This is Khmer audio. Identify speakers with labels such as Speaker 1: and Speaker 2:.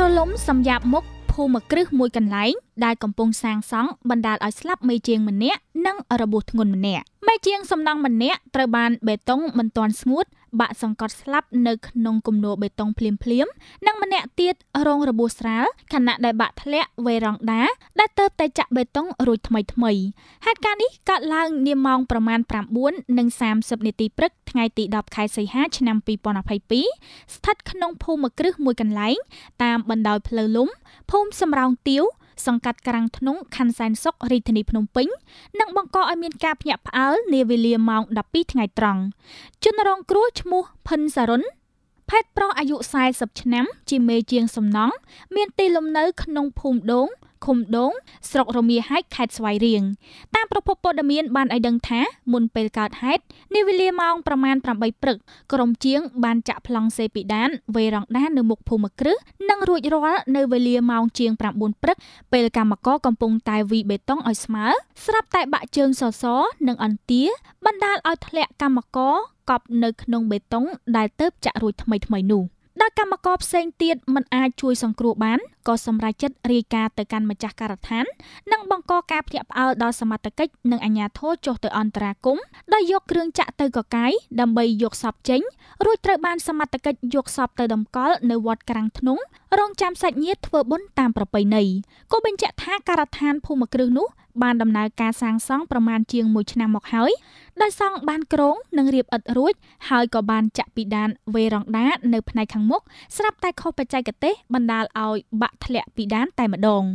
Speaker 1: រលំសម្យ៉ាប់មុខភូមិគ្រឹះមួយកន្លែងដែលកំពុងសាងសង់បណ្ដាលឲ្យស្លាប់មេជាងម្នាក់និងរបួសធ្ងន់ម្នាក់មេជាងសំណង់ម្នាក់ត្រូវបាន បេតុងមិនទាន់ស្ងួតបាក់សង្កត់ស្លាប់នៅក្នុងគំនរបេតុងភ្លាមភ្លាមនិងម្នាក់ទៀតរងរបួសស្រាលខណៈដែលបាក់ធ្លាក់វេរ៉ង់ដាដែលទៅតែចាក់បេតុងរួចថ្មីថ្មីហេតុការណ៍នេះកើតឡើងនាម៉ោងប្រមាណ9:30នាទីព្រឹកថ្ងៃទី10ខែសីហាឆ្នាំ2022ស្ថិតក្នុងភូមិគ្រឹះមួយកន្លែងតាមបណ្ដោយផ្លូវលំភូមិសំរោងទាវសង្កាត់ក្រាំងធ្នង់ខណ្ឌសែនសុខរាជធានីភ្នំពេញនិងបង្កឲ្យមានការភ្ញាក់ផ្អើលនាវេលាម៉ោង12ថ្ងៃត្រង់ជនរងគ្រោះឈ្មោះផិនសារុនផេតប្រុសអាយុ40ឆ្នាំ ជាមេជាងសំណង់មានទីលំនៅក្នុងភូមិដូងឃុំដង ស្រុករមៀហែកខេត្តស្វាយរៀងតាមប្រភពព័ត៌មានបានឲ្យដឹងថាមុនពេលកើតហេតុនាវេលាម៉ោងប្រមាណ8ព្រឹកក្រុមជាង បានចាក់ប្លង់សេពីដានវេរងដាននៅមុខភូមិគ្រឹះនិងរួចរាល់នៅវេលាម៉ោងជាង9ព្រឹកពេលកម្មករកំពុងតែវីបេតុងឲ្យស្មើស្រាប់តែបាក់ជើងសសរនិងអន្ទាបណ្ដាលឲ្យធ្លាក់កម្មករកប់នៅក្នុងបេតុងដែលទៅចាក់រួចថ្មីថ្មីនោះដល់កម្មករផ្សេងទៀតមិនអាចជួយសង្គ្រោះបានក៏សម្រេចចិត្តរាយការណ៍ទៅកាន់ម្ចាស់ការដ្ឋាន និងបង្កការភ្ញាក់ផ្អើលដល់សមត្ថកិច្ចនិងអាជ្ញាធរចុះទៅអន្តរាគមន៍ដោយយកគ្រឿងចាក់ទៅកកាយដើម្បីយកសពចេញរួចត្រូវបានសមត្ថកិច្ចយកសពទៅតម្កល់នៅវត្តក្រាំងធ្នងរងចាំសាច់ញាតិធ្វើបុណ្យតាមប្រពៃណីក៏បញ្ជាក់ថាការដ្ឋានភូមិគ្រឹះនោះបានដំណើរការសាងសង់ប្រមាណជាង1ឆ្នាំមកហើយដោយសង់បានក្រងនិងរៀបឥដ្ឋរួចហើយក៏បានចាក់ពីដានវេរ៉ង់ដានៅផ្នែកខាងមុខស្រាប់តែខុសបច្ចេកទេសបណ្ដាលឲ្យបាក់ក់ធ្លាក់ពីដានតែម្ដង។